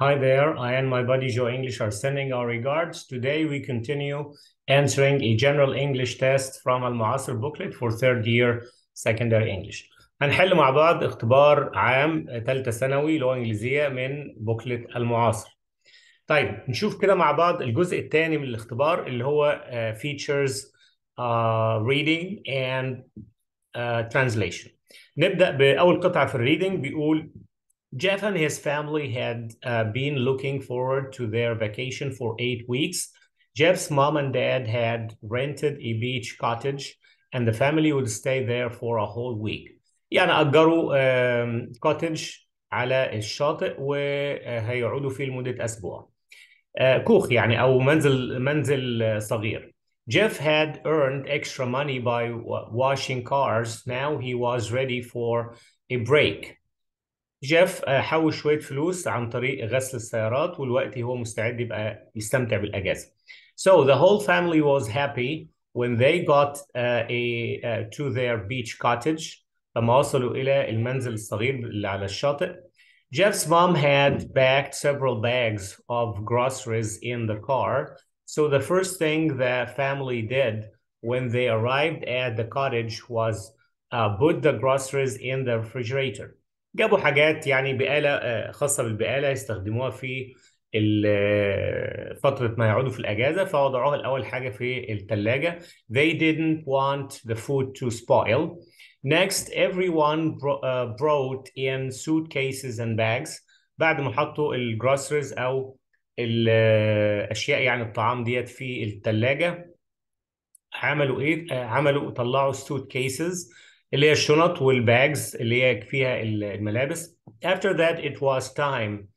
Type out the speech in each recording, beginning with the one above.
Hi there, I and my buddy Joe English are sending our regards. Today we continue answering a general English test from Al-Mu'asir booklet for third year secondary English. هنحل مع بعض اختبار عام ثالثة ثانوي لغة إنجليزية من بوكلت المعاصر. طيب نشوف كده مع بعض الجزء الثاني من الاختبار اللي هو uh, features uh, reading and uh, translation. نبدأ بأول قطعة في الريدنج بيقول Jeff and his family had uh, been looking forward to their vacation for eight weeks. Jeff's mom and dad had rented a beach cottage, and the family would stay there for a whole week. يعني أجروا um, cottage على الشاطئ وهيقعدوا فيه لمدة أسبوع. Uh, كوخ يعني أو منزل منزل uh، صغير. Jeff had earned extra money by washing cars. Now he was ready for a break. جاف حول شويه فلوس عن طريق غسل السيارات والوقت هو مستعد يبقى يستمتع بالاجازه. So the whole family was happy when they got uh, a, uh, to their beach cottage لما وصلوا الى المنزل الصغير اللي على الشاطئ. Jeff's mom had packed several bags of groceries in the car. So the first thing the family did when they arrived at the cottage was uh, put the groceries in the refrigerator. جابوا حاجات يعني بقاله آه، خاصه بالبقاله يستخدموها في آه، فترة ما يعودوا في الأجازة فوضعوها الأول حاجة في التلاجة they didn't want the food to spoil next everyone آه، brought in suitcases and bags بعد ما حطوا الجروسرز أو الأشياء يعني الطعام ديت في التلاجة عملوا إيه عملوا طلعوا suitcases اللي هي الشنط والباجز اللي هي فيها الملابس after that it was time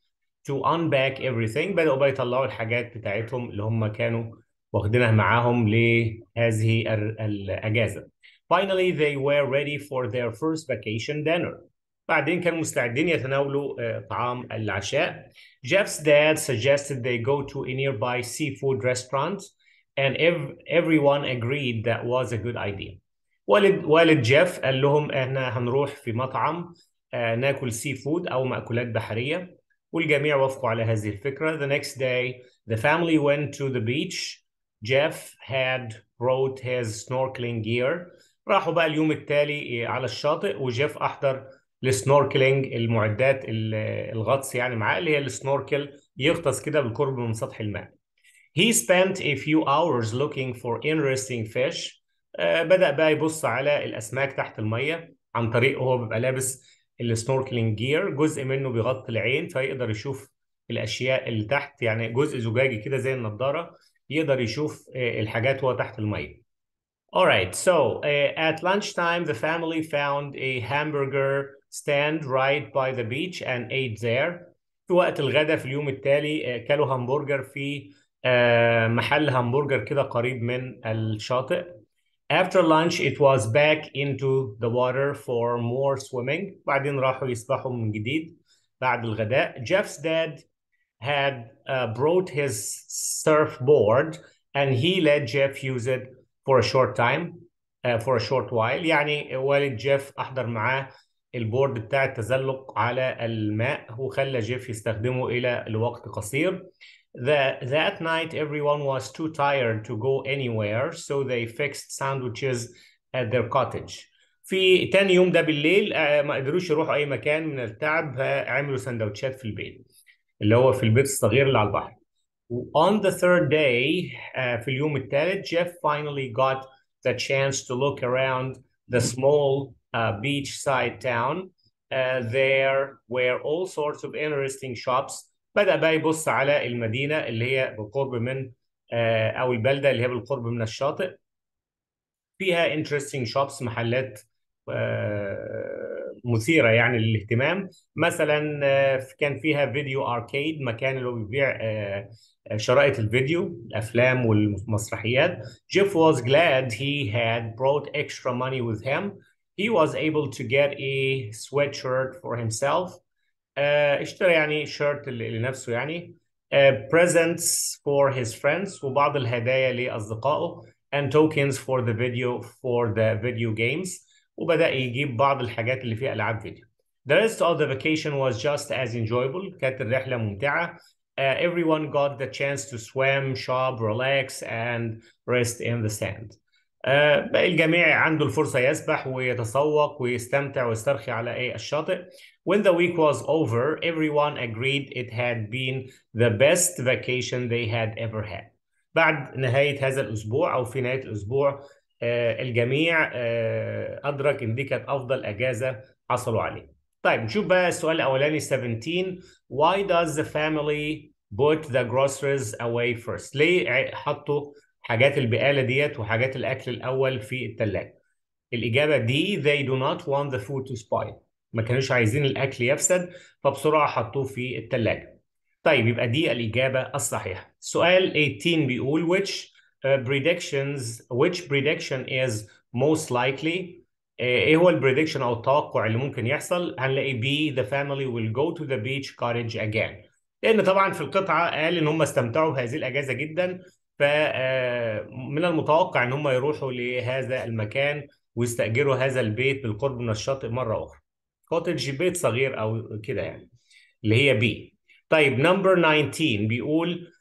to unpack everything بدأوا بقى يطلعوا الحاجات بتاعتهم اللي هم كانوا واخدينها معاهم لهذه الأجازة finally they were ready for their first vacation dinner بعدين كانوا مستعدين يتناولوا طعام العشاء Jeff's dad suggested they go to a nearby seafood restaurant and everyone agreed that was a good idea والد والد جيف قال لهم احنا هنروح في مطعم آه، ناكل سي فود او مأكولات بحريه والجميع وافقوا على هذه الفكره the next day the family went to the beach Jeff had brought his snorkeling gear راحوا بقى اليوم التالي آه، على الشاطئ وجيف احضر السنوركلينج المعدات الغطس يعني معاه اللي هي السنوركل يغطس كده بالقرب من سطح الماء He spent a few hours looking for interesting fish آه، بدأ بقى يبص على الأسماك تحت المية عن طريق هو بيبقى لابس السنوركلينج جير جزء منه بيغطي العين فيقدر يشوف الأشياء اللي تحت يعني جزء زجاجي كده زي النضارة يقدر يشوف آه، الحاجات وهو تحت المية. All right, so uh, at lunchtime, the family found a hamburger stand right by the beach and ate there. في وقت الغداء في اليوم التالي كلوا همبرجر في محل همبرجر كده قريب من الشاطئ. After lunch, it was back into the water for more swimming. بعدين راحوا يسبحوا جديد بعد الغداء. Jeff's dad had uh, brought his surfboard and he let Jeff use it for a short time, uh, for a short while. يعني والد جيف أحضر معاه البورد بتاع التزلق على الماء وخلى جيف يستخدمه إلى الوقت قصير that that night everyone was too tired to go anywhere so they fixed sandwiches at their cottage في تاني يوم ده بالليل ما قدروش يروحوا اي مكان من التعب عملوا سندوتشات في البيت اللي هو في البيت الصغير اللي على البحر on the third day في اليوم الثالث Jeff finally got the chance to look around the small uh, beachside town uh, there were all sorts of interesting shops بدأ بقى يبص على المدينة اللي هي بالقرب من آه، أو البلدة اللي هي بالقرب من الشاطئ فيها interesting shops محلات آه، مثيرة يعني للاهتمام مثلا آه، كان فيها فيديو أركيد مكان اللي هو بيبيع شرائط الفيديو الأفلام والمسرحيات جيف was glad he had brought extra money with him he was able to get a sweatshirt for himself اشترى يعني شيرت لنفسه يعني presents for his friends وبعض الهدايا لأصدقائه and tokens for the video for the video games وبدأ يجيب بعض الحاجات اللي فيها ألعاب فيديو. The rest of the vacation was just as enjoyable كانت الرحلة ممتعة. Uh, everyone got the chance to swim, shop, relax and rest in the sand. آه، باقي الجميع عنده الفرصة يسبح ويتسوق ويستمتع ويسترخي على أي الشاطئ. When the week was over, everyone agreed it had been the best vacation they had ever had. بعد نهاية هذا الأسبوع أو في نهاية الأسبوع آه، الجميع آه، أدرك إن دي كانت أفضل أجازة حصلوا عليها. طيب نشوف بقى السؤال الأولاني 17 Why does the family put the groceries away first؟ ليه حطوا حاجات البقاله ديت وحاجات الاكل الاول في الثلاجه الاجابه دي they do not want the food to spoil ما كانوش عايزين الاكل يفسد فبسرعه حطوه في الثلاجه طيب يبقى دي الاجابه الصحيحه سؤال 18 بيقول which uh, predictions which prediction is most likely uh, ايه هو البريدكشن او التوقع اللي ممكن يحصل هنلاقي بي the family will go to the beach cottage again لان طبعا في القطعه قال ان هم استمتعوا بهذه الاجازه جدا فمن آه، المتوقع ان هم يروحوا لهذا المكان ويستأجروا هذا البيت بالقرب من الشاطئ مرة أخرى كوتج بيت صغير أو كده يعني اللي هي بي طيب نمبر 19 بيقول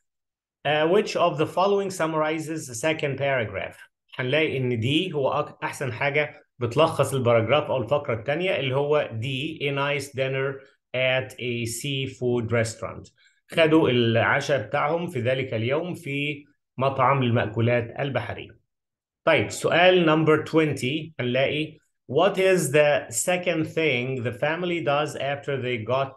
uh, which of the following summarizes the second paragraph هنلاقي ان دي هو احسن حاجه بتلخص الباراجراف او الفقره الثانيه اللي هو دي a nice dinner at a seafood restaurant خدوا العشاء بتاعهم في ذلك اليوم في مطعم للمأكولات البحرية طيب سؤال نمبر 20 هنلاقي What is the second thing the family does after they got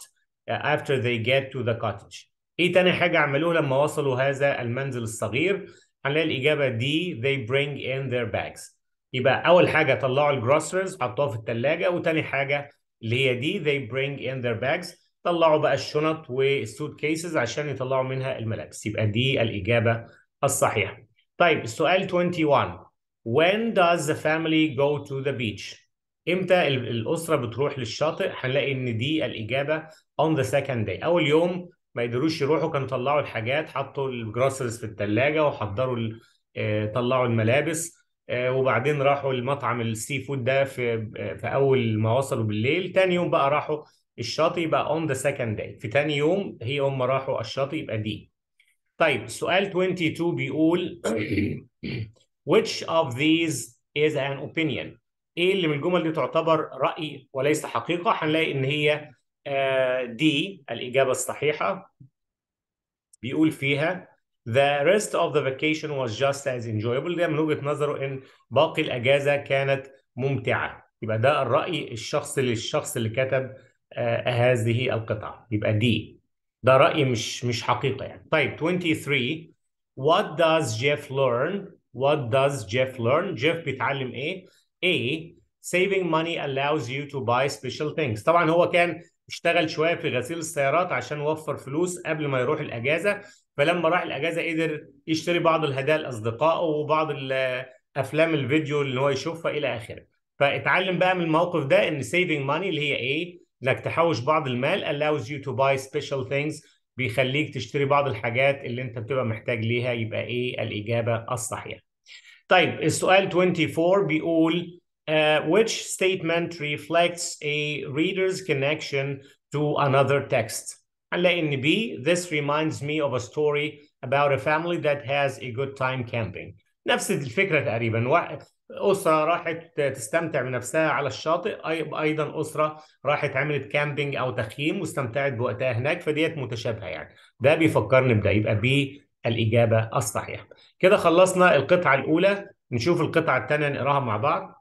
uh, after they get to the cottage ايه تاني حاجة عملوه لما وصلوا هذا المنزل الصغير هنلاقي الإجابة دي they bring in their bags يبقى أول حاجة طلعوا الجروسرز حطوها في الثلاجة وتاني حاجة اللي هي دي they bring in their bags طلعوا بقى الشنط والسوت كيسز عشان يطلعوا منها الملابس يبقى دي الإجابة الصحيح طيب السؤال 21 when does the family go to the beach امتى الاسره بتروح للشاطئ هنلاقي ان دي الاجابه on the second day اول يوم ما قدروش يروحوا كانوا طلعوا الحاجات حطوا الجروسرز في الثلاجه وحضروا آه، طلعوا الملابس آه، وبعدين راحوا المطعم السي فود ده في آه، في اول ما وصلوا بالليل تاني يوم بقى راحوا الشاطئ يبقى on the second day في تاني يوم هي هم راحوا الشاطئ يبقى دي طيب سؤال 22 بيقول which of these is an opinion ايه اللي من الجمل دي تعتبر راي وليس حقيقه هنلاقي ان هي دي آه، الاجابه الصحيحه بيقول فيها The rest of the vacation was just as enjoyable ده من وجهة نظره ان باقي الاجازة كانت ممتعة يبقى ده الرأي الشخص للشخص اللي كتب آه، هذه القطعة يبقى دي ده رأي مش مش حقيقة يعني طيب 23 what does Jeff learn what does Jeff learn Jeff بيتعلم ايه A saving money allows you to buy special things طبعا هو كان اشتغل شوية في غسيل السيارات عشان يوفر فلوس قبل ما يروح الأجازة فلما راح الأجازة قدر يشتري بعض الهدايا لأصدقائه وبعض أفلام الفيديو اللي هو يشوفها إلى آخره فاتعلم بقى من الموقف ده إن saving money اللي هي ايه انك تحوش بعض المال allows you to buy special things بيخليك تشتري بعض الحاجات اللي انت بتبقى محتاج ليها يبقى ايه الاجابه الصحيحه. طيب السؤال 24 بيقول uh, which statement reflects a reader's connection to another text؟ هنلاقي ان B this reminds me of a story about a family that has a good time camping. نفس الفكره تقريبا اسره راحت تستمتع بنفسها على الشاطئ ايضا اسره راحت عملت كامبينج او تخييم واستمتعت بوقتها هناك فديت متشابهه يعني ده بيفكرني بده يبقى الاجابه الصحيحه كده خلصنا القطعه الاولى نشوف القطعه الثانيه نقراها مع بعض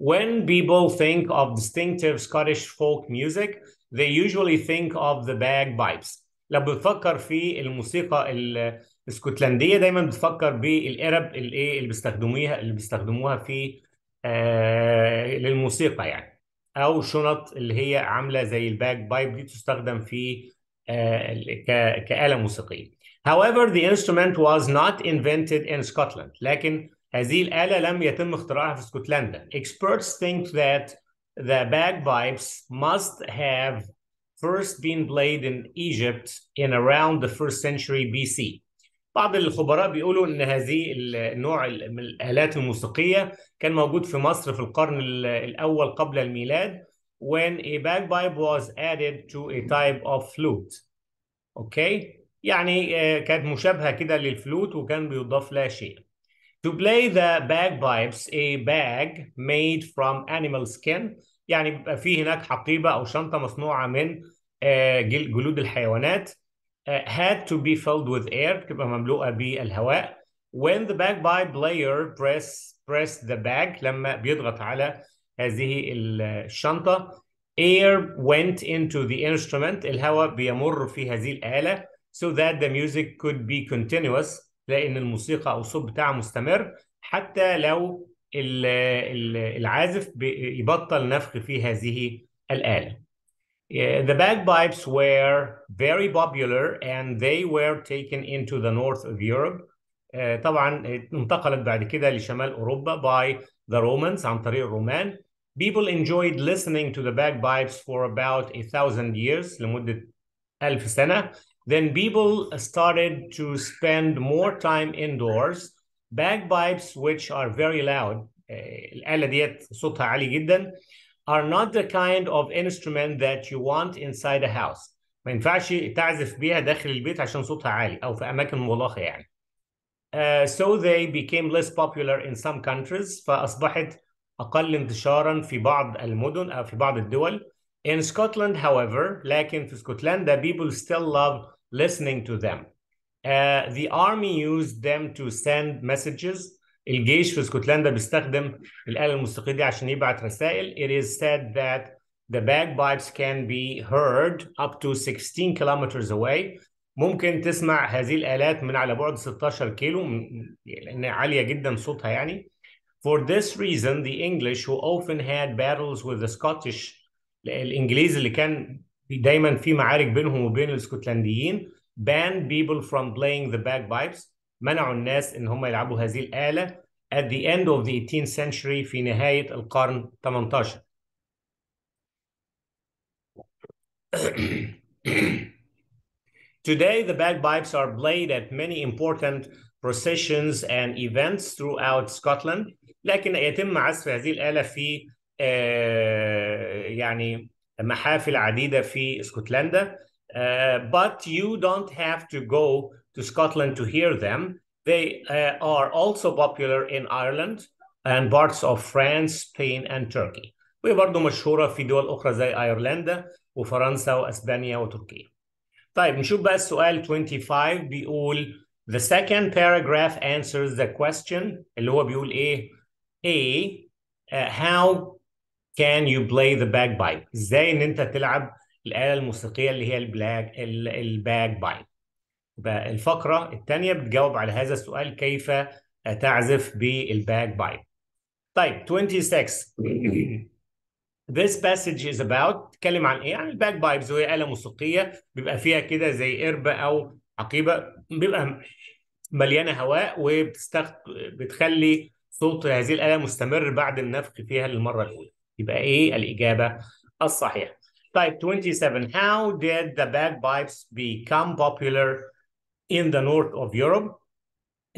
When people think of distinctive Scottish folk music, they usually think of the bagpipes. لو بتفكر في الموسيقى الاسكتلنديه دايما بتفكر بالارب الايه اللي بيستخدموها اللي بيستخدموها في آه، للموسيقى يعني او شنط اللي هي عامله زي الباك بايب دي تستخدم في آه، كآلة موسيقية. However, the instrument was not invented in Scotland. لكن هذه الآلة لم يتم اختراعها في اسكتلندا. Experts think that the bagpipes must have first been played in Egypt in around the first century BC. بعض الخبراء بيقولوا ان هذه النوع من الالات الموسيقيه كان موجود في مصر في القرن الاول قبل الميلاد when a bagpipe was added to a type of flute. اوكي؟ يعني آه، كانت مشابهه كده للفلوت وكان بيضاف لها شيء. To play the bagpipes a bag made from animal skin يعني بيبقى فيه هناك حقيبه او شنطه مصنوعه من آه، جلود الحيوانات آه، had to be filled with air تبقى مملوءة بالهواء when the bagpipe player press press the bag لما بيضغط على هذه الشنطة air went into the instrument الهواء بيمر في هذه الآلة so that the music could be continuous لأن الموسيقى أو الصوت بتاعها مستمر حتى لو العازف بيبطل نفخ في هذه الآلة Yeah, the bagpipes were very popular and they were taken into the north of Europe. Uh, طبعا انتقلت بعد كده لشمال أوروبا by the Romans عن طريق الرومان. People enjoyed listening to the bagpipes for about a thousand years لمدة ألف سنة. Then people started to spend more time indoors. Bagpipes which are very loud. Uh, الآلة ديت صوتها عالي جدا are not the kind of instrument that you want inside a house ما ينفعش تعزف بيها داخل البيت عشان صوتها عالي او في اماكن مغلقه يعني uh, so they became less popular in some countries فاصبحت اقل انتشارا في بعض المدن او في بعض الدول in Scotland however لكن في اسكتلندا people still love listening to them uh, the army used them to send messages الجيش في اسكتلندا بيستخدم الآلة الموسيقية دي عشان يبعت رسائل it is said that the bagpipes can be heard up to 16 kilometers away ممكن تسمع هذه الآلات من على بعد 16 كيلو لأن عالية جدا صوتها يعني for this reason the English who often had battles with the Scottish الإنجليز اللي كان دايما في معارك بينهم وبين الاسكتلنديين banned people from playing the bagpipes منعوا الناس ان هم يلعبوا هذه الاله at the end of the 18th century في نهايه القرن 18 Today, the bagpipes are played at many important processions and events throughout Scotland. لكن يتم عزف هذه الآلة في آه, يعني محافل عديدة في اسكتلندا. Uh, but you don't have to go to Scotland to hear them. They uh, are also popular in Ireland and parts of France, Spain, and Turkey. We وهي برضه مشهورة في دول أخرى زي أيرلندا وفرنسا وأسبانيا وتركيا. طيب نشوف بقى السؤال 25 بيقول The second paragraph answers the question اللي هو بيقول إيه؟ A uh, how can you play the bagpipe؟ إزاي إن أنت تلعب الآلة الموسيقية اللي هي البلاك الباج بايب بقى الفقرة الثانية بتجاوب على هذا السؤال كيف تعزف بالباك بايب طيب 26 This passage is about تتكلم عن ايه؟ عن الباك بايبز وهي آلة موسيقية بيبقى فيها كده زي قربة أو عقيبة بيبقى مليانة هواء وبتخلي بتخلي صوت هذه الآلة مستمر بعد النفخ فيها للمرة الأولى يبقى ايه الإجابة الصحيحة طيب 27 How did the bagpipes become popular in the north of Europe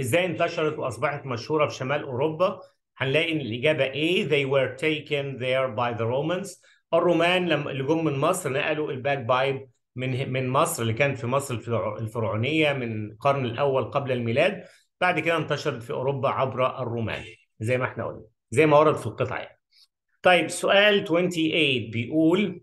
ازاي انتشرت واصبحت مشهوره في شمال اوروبا هنلاقي ان الاجابه A they were taken there by the Romans الرومان لما اللي جم من مصر نقلوا الباك بايب من من مصر اللي كانت في مصر الفرعونيه من القرن الاول قبل الميلاد بعد كده انتشرت في اوروبا عبر الرومان زي ما احنا قلنا زي ما ورد في القطعه يعني. طيب سؤال 28 بيقول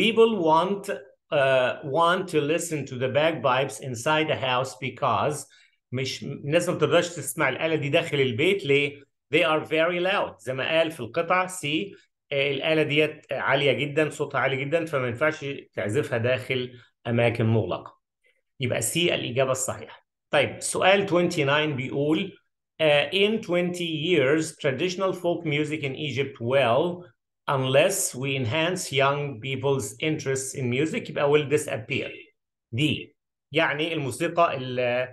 people want Uh, want to listen to the bagpipes inside the house because مش الناس ما بترضاش تسمع الآلة دي داخل البيت ليه؟ They are very loud زي ما قال في القطعة سي الآلة ديت عالية جدا صوتها عالي جدا فما ينفعش تعزفها داخل أماكن مغلقة. يبقى سي الإجابة الصحيحة. طيب سؤال 29 بيقول uh, in 20 years traditional folk music in Egypt will unless we enhance young people's interests in music يبقى will disappear دي يعني الموسيقى ال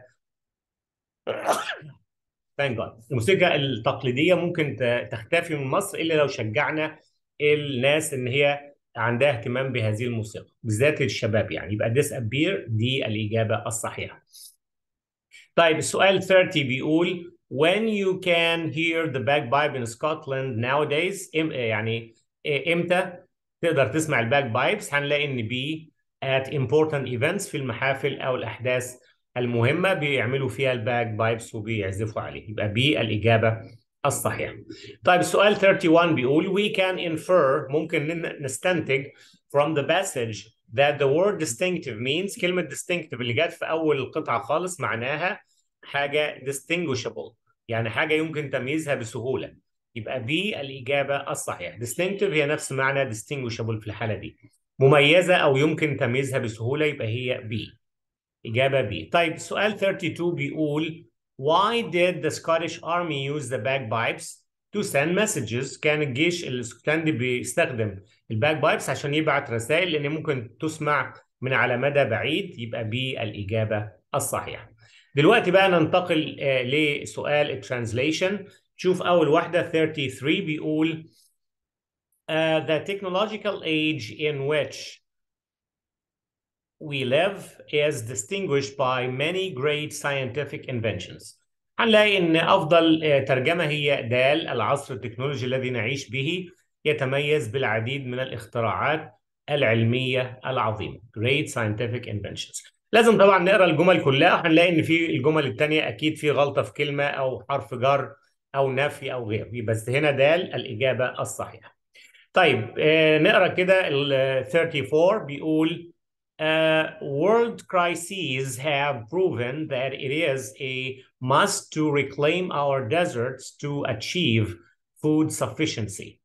thank God الموسيقى التقليدية ممكن تختفي من مصر إلا لو شجعنا الناس إن هي عندها اهتمام بهذه الموسيقى بالذات الشباب يعني يبقى disappear دي الإجابة الصحيحة طيب السؤال 30 بيقول when you can hear the bagpipe in Scotland nowadays يعني إيه، امتى تقدر تسمع الباك بايبس هنلاقي ان بي at important events في المحافل او الاحداث المهمه بيعملوا فيها الباك بايبس وبيعزفوا عليه يبقى بي الاجابه الصحيحه. طيب السؤال 31 بيقول وي كان انفر ممكن نستنتج from the passage that the word distinctive means كلمه distinctive اللي جت في اول القطعه خالص معناها حاجه distinguishable يعني حاجه يمكن تمييزها بسهوله. يبقى دي الإجابة الصحيحة distinctive هي نفس معنى distinguishable في الحالة دي مميزة أو يمكن تمييزها بسهولة يبقى هي بي إجابة بي طيب سؤال 32 بيقول Why did the Scottish army use the bagpipes to send messages كان الجيش الاسكتلندي بيستخدم الباك بايبس عشان يبعت رسائل لان ممكن تسمع من على مدى بعيد يبقى بي الاجابه الصحيحه دلوقتي بقى ننتقل آه، لسؤال الترانزليشن شوف أول واحدة 33 بيقول uh, the technological age in which we live is distinguished by many great scientific inventions. هنلاقي إن أفضل آه، ترجمة هي دال العصر التكنولوجي الذي نعيش به يتميز بالعديد من الاختراعات العلمية العظيمة great scientific inventions لازم طبعا نقرا الجمل كلها هنلاقي ان في الجمل الثانيه اكيد في غلطه في كلمه او حرف جر او نفي او غيره بس هنا ده الاجابه الصحيحه طيب آه، نقرا كده ال 34 بيقول Uh, world crises have proven that it is a must to reclaim our deserts to achieve food sufficiency.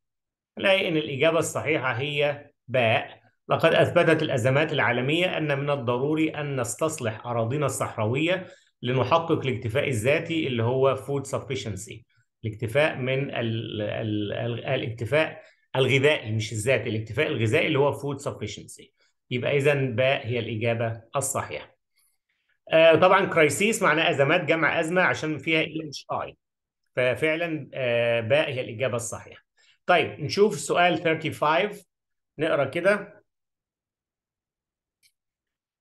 نلاقي إن الإجابة الصحيحة هي باء. لقد أثبتت الأزمات العالمية أن من الضروري أن نستصلح أراضينا الصحراوية لنحقق الاكتفاء الذاتي اللي هو food sufficiency. الاكتفاء من ال الاكتفاء الغذائي مش الذاتي الاكتفاء الغذائي اللي هو food sufficiency يبقى اذا باء هي الاجابه الصحيحه آه طبعا كرايسيس معناه ازمات جمع ازمه عشان فيها ال اي ففعلا آه باء هي الاجابه الصحيحه طيب نشوف سؤال 35 نقرا كده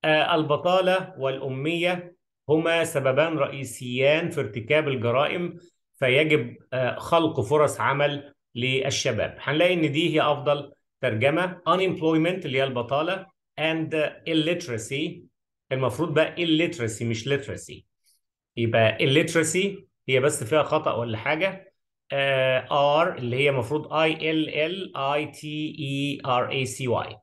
آه البطاله والاميه هما سببان رئيسيان في ارتكاب الجرائم فيجب آه، خلق فرص عمل للشباب هنلاقي ان دي هي افضل ترجمه unemployment اللي هي البطاله and illiteracy المفروض بقى illiteracy مش literacy يبقى illiteracy هي بس فيها خطا ولا حاجه ار آه، uh, اللي هي المفروض اي ال ال اي تي اي ار اي سي واي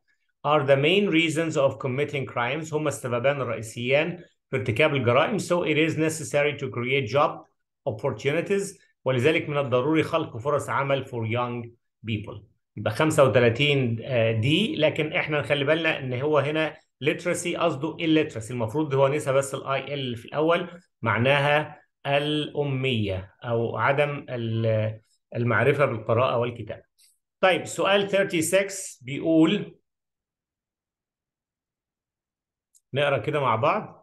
are the main reasons of committing crimes هم السببان الرئيسيان في ارتكاب الجرائم so it is necessary to create جوب opportunities ولذلك من الضروري خلق فرص عمل for young people يبقى 35 دي آه، لكن احنا نخلي بالنا ان هو هنا literacy قصده illiteracy المفروض هو نسى بس الاي ال في الاول معناها الاميه او عدم المعرفه بالقراءه والكتابه. طيب سؤال 36 بيقول نقرا كده مع بعض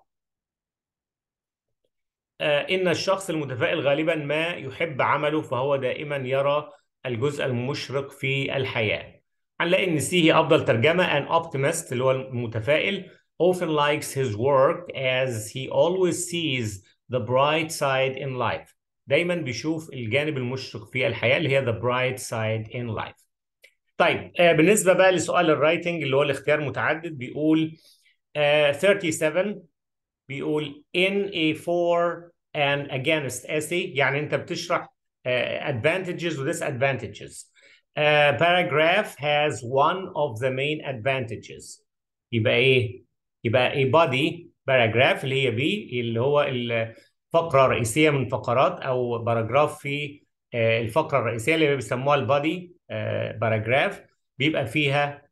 آه، ان الشخص المتفائل غالبا ما يحب عمله فهو دائما يرى الجزء المشرق في الحياه هنلاقي ان سي هي افضل ترجمه an optimist اللي هو المتفائل often likes his work as he always sees the bright side in life دايما بيشوف الجانب المشرق في الحياه اللي هي the bright side in life طيب آه، بالنسبه بقى لسؤال الرايتنج اللي هو الاختيار متعدد بيقول 37 آه، بيقول in a for and against essay يعني انت بتشرح uh, advantages و disadvantages uh, paragraph has one of the main advantages يبقى ايه يبقى a body paragraph اللي هي بي اللي هو الفقره الرئيسيه من فقرات او paragraph في uh, الفقره الرئيسيه اللي بيسموها البادي paragraph بيبقى فيها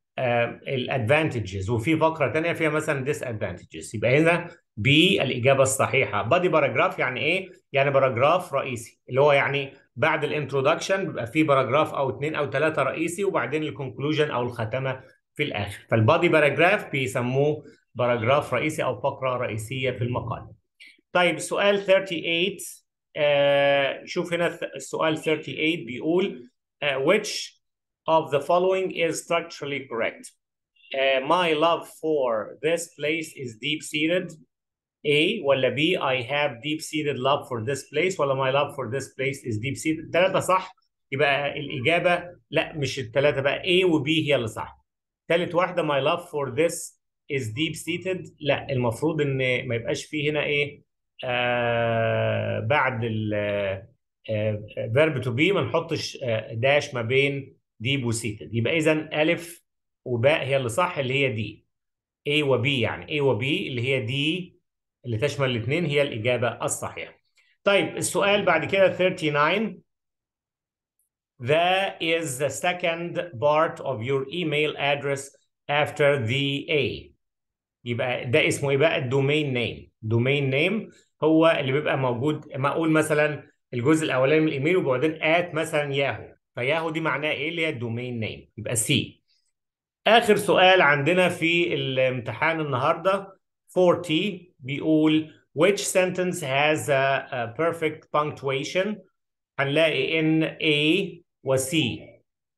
الادفانتجز وفي فقره ثانيه فيها مثلا disadvantages يبقى هنا بالاجابه الصحيحه بادي باراجراف يعني ايه يعني باراجراف رئيسي اللي هو يعني بعد الانترودكشن بيبقى في باراجراف او اثنين او ثلاثه رئيسي وبعدين الكونكلوجن او الخاتمه في الاخر فالبادي باراجراف بيسموه باراجراف رئيسي او فقره رئيسيه في المقال طيب سؤال 38 آه شوف هنا السؤال 38 بيقول uh, which of the following is structurally correct uh, my love for this place is deep seated A ولا B I have deep seated love for this place ولا my love for this place is deep seated ثلاثة صح يبقى الإجابة لا مش الثلاثة بقى A و B هي اللي صح ثالث واحدة my love for this is deep seated لا المفروض إن ما يبقاش فيه هنا إيه آه بعد ال فيرب تو بي ما نحطش داش آه، ما بين ديب وسيتد يبقى إذا ألف وباء هي اللي صح اللي هي دي A و B يعني A و B اللي هي دي اللي تشمل الاثنين هي الإجابة الصحيحة طيب السؤال بعد كده 39 That is the second part of your email address after the A يبقى ده اسمه ايه بقى الدومين نيم دومين نيم هو اللي بيبقى موجود ما اقول مثلا الجزء الاولاني من الايميل وبعدين ات مثلا ياهو فياهو دي معناها ايه اللي هي الدومين نيم يبقى سي اخر سؤال عندنا في الامتحان النهارده 40 بيقول which sentence has a, a perfect punctuation هنلاقي ان A و C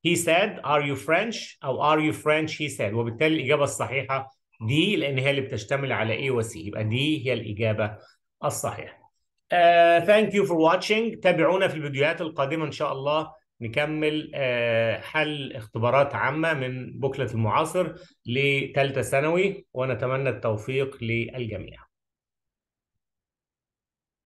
he said are you French او are you French he said وبالتالي الإجابة الصحيحة دي لأن هي اللي بتشتمل على A و C يبقى دي هي الإجابة الصحيحة uh, thank you for watching تابعونا في الفيديوهات القادمة إن شاء الله نكمل uh, حل اختبارات عامة من بوكلة المعاصر لثالثة ثانوي ونتمنى التوفيق للجميع